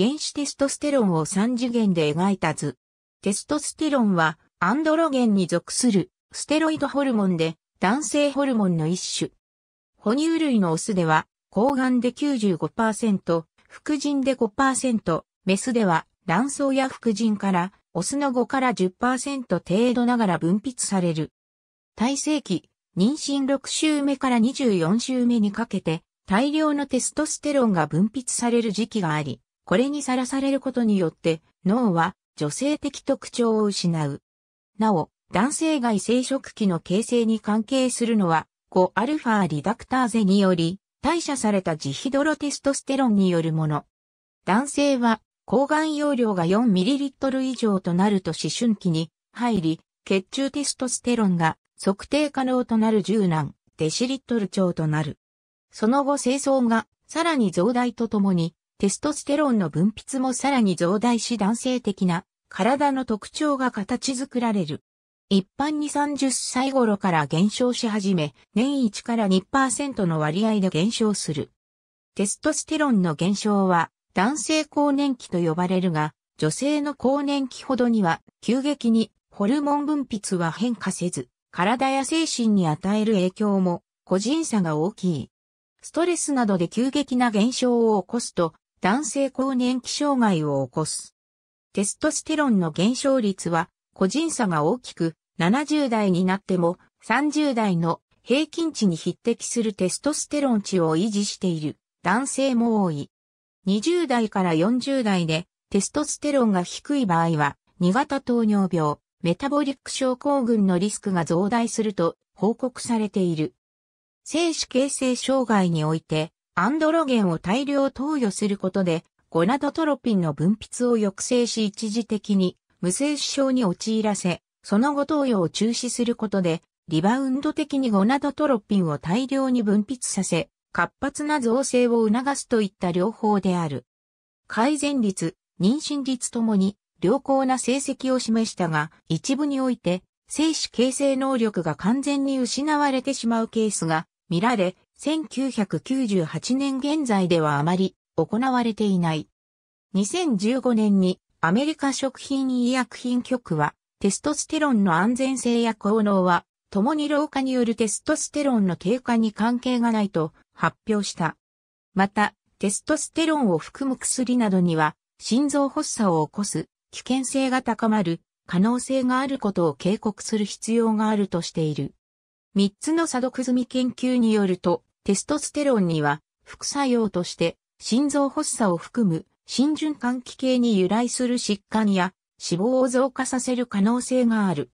原子テストステロンを3次元で描いた図。テストステロンはアンドロゲンに属するステロイドホルモンで男性ホルモンの一種。哺乳類のオスでは、抗がんで95%、副腎で5%、メスでは卵巣や副腎からオスの5から10%程度ながら分泌される。体制期、妊娠6週目から24週目にかけて大量のテストステロンが分泌される時期があり、これにさらされることによって脳は女性的特徴を失う。なお、男性外生殖器の形成に関係するのは 5α リダクターゼにより代謝されたジヒドロテストステロンによるもの。男性は抗がん容量が 4ml 以上となると思春期に入り、血中テストステロンが測定可能となる柔軟、デシリットル超となる。その後生存がさらに増大とともにテストステロンの分泌もさらに増大し男性的な体の特徴が形作られる。一般に30歳頃から減少し始め、年1から2%の割合で減少する。テストステロンの減少は男性更年期と呼ばれるが、女性の更年期ほどには急激にホルモン分泌は変化せず、体や精神に与える影響も個人差が大きい。ストレスなどで急激な減少を起こすと男性更年期障害を起こす。テストステロンの減少率は個人差が大きく、70代になっても30代の平均値に匹敵するテストステロン値を維持している男性も多い。20代から40代でテストステロンが低い場合は、2型糖尿病、メタボリック症候群のリスクが増大すると報告されている。精子形成障害においてアンドロゲンを大量投与することで、ゴナドトロピンの分泌を抑制し一時的に無精子症に陥らせ、その後投与を中止することで、リバウンド的にゴナドトロピンを大量に分泌させ、活発な造成を促すといった療法である。改善率、妊娠率ともに良好な成績を示したが、一部において、精子形成能力が完全に失われてしまうケースが見られ、1998年現在ではあまり行われていない。2015年にアメリカ食品医薬品局はテストステロンの安全性や効能は共に老化によるテストステロンの低下に関係がないと発表した。また、テストステロンを含む薬などには心臓発作を起こす危険性が高まる可能性があることを警告する必要があるとしている。3つの査読済み研究によると、テストステロンには副作用として心臓発作を含む心循環器系に由来する疾患や脂肪を増加させる可能性がある。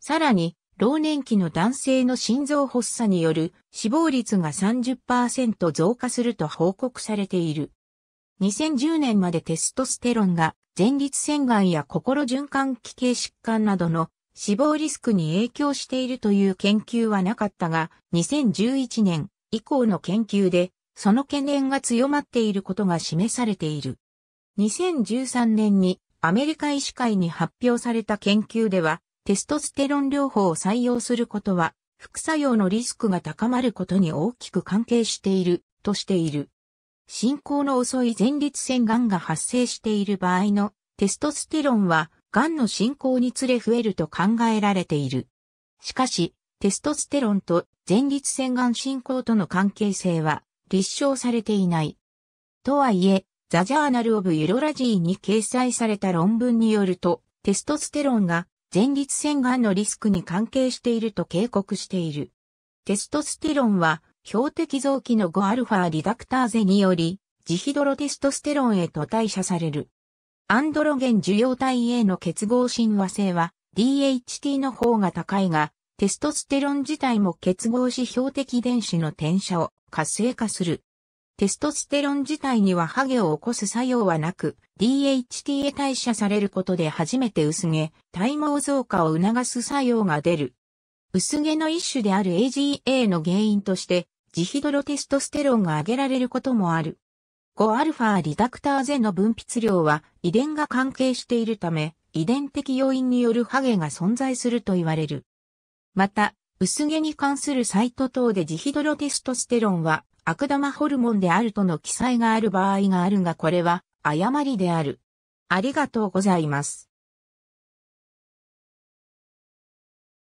さらに、老年期の男性の心臓発作による死亡率が30%増加すると報告されている。2010年までテストステロンが前立腺がんや心循環器系疾患などの死亡リスクに影響しているという研究はなかったが、2011年、以降の研究で、その懸念が強まっていることが示されている。2013年にアメリカ医師会に発表された研究では、テストステロン療法を採用することは、副作用のリスクが高まることに大きく関係している、としている。進行の遅い前立腺癌が発生している場合のテストステロンは、癌の進行につれ増えると考えられている。しかし、テストステロンと前立腺がん進行との関係性は立証されていない。とはいえ、ザ・ジャーナル・オブ・ユロラジーに掲載された論文によると、テストステロンが前立腺がんのリスクに関係していると警告している。テストステロンは、標的臓器の 5α リダクターゼにより、ジヒドロテストステロンへと代謝される。アンドロゲン受容体への結合親和性は DHT の方が高いが、テストステロン自体も結合し標的電子の転写を活性化する。テストステロン自体にはハゲを起こす作用はなく、DHT へ代謝されることで初めて薄毛、体毛増加を促す作用が出る。薄毛の一種である AGA の原因として、ジヒドロテストステロンが挙げられることもある。5α リダクターゼの分泌量は遺伝が関係しているため、遺伝的要因によるハゲが存在すると言われる。また、薄毛に関するサイト等でジヒドロテストステロンは悪玉ホルモンであるとの記載がある場合があるがこれは誤りである。ありがとうございます。